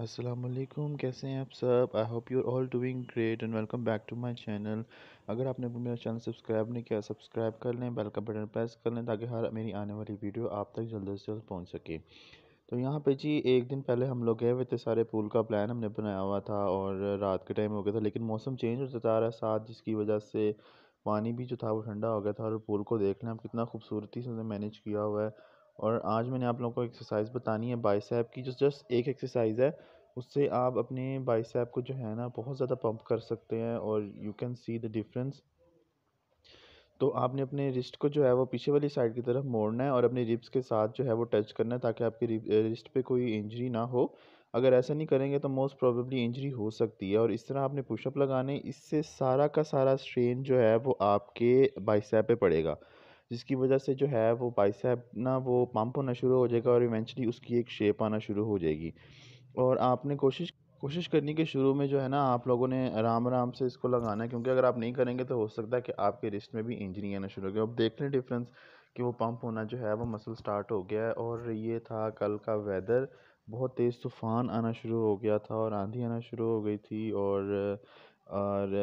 असलम कैसे हैं आप सब I hope you all doing great and welcome back to my channel अगर आपने अभी मेरा चैनल सब्सक्राइब नहीं किया सब्सक्राइब कर लें बेल का बटन प्रेस कर लें ताकि हर मेरी आने वाली वीडियो आप तक जल्द से जल्द पहुँच सके तो यहाँ पे जी एक दिन पहले हम लोग गए हुए थे सारे पूल का प्लान हमने बनाया हुआ था और रात के टाइम हो गया था लेकिन मौसम चेंज होता जा रहा है साथ जिसकी वजह से पानी भी जो था वो ठंडा हो गया था और पूल को देख लें आप कितना खूबसूरती से मैनेज किया हुआ है और आज मैंने आप लोगों को एक्सरसाइज बतानी है बाइसेप की जो जस्ट एक एक्सरसाइज है उससे आप अपने बाइसेप को जो है ना बहुत ज़्यादा पंप कर सकते हैं और you can see the difference तो आपने अपने रिस्ट को जो है वो पीछे वाली साइड की तरफ मोड़ना है और अपने रिब्स के साथ जो है वो टच करना है ताकि आपकी रिस्ट पे कोई इंजरी ना हो अगर ऐसा नहीं करेंगे तो मोस्ट प्रोबेबली इंजरी हो सकती है और इस तरह आपने पुशअप लगाने इससे सारा का सारा स्ट्रेन जो है वो आपके बाइसेप पे पड़ेगा जिसकी वजह से जो है वो बाइसेप ना वो पम्प होना शुरू हो जाएगा और इवेंचुअली उसकी एक शेप आना शुरू हो जाएगी और आपने कोशिश कोशिश करनी कि शुरू में जो है ना आप लोगों ने आराम आराम से इसको लगाना है क्योंकि अगर आप नहीं करेंगे तो हो सकता है कि आपके रिस्ट में भी इंजरी आना शुरू हो गया अब देख लें डिफरेंस कि वो पंप होना जो है वो मसल स्टार्ट हो गया है और ये था कल का वेदर बहुत तेज़ तूफ़ान आना शुरू हो गया था और आंधी आना शुरू हो गई थी और और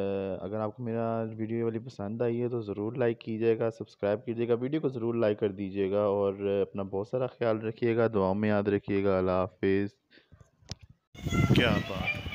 अगर आपको मेरा वीडियो वाली पसंद आई है तो ज़रूर लाइक कीजिएगा सब्सक्राइब कीजिएगा वीडियो को ज़रूर लाइक कर दीजिएगा और अपना बहुत सारा ख्याल रखिएगा दुआओं में याद रखिएगा अल्लाह हाफिज़ क्या बात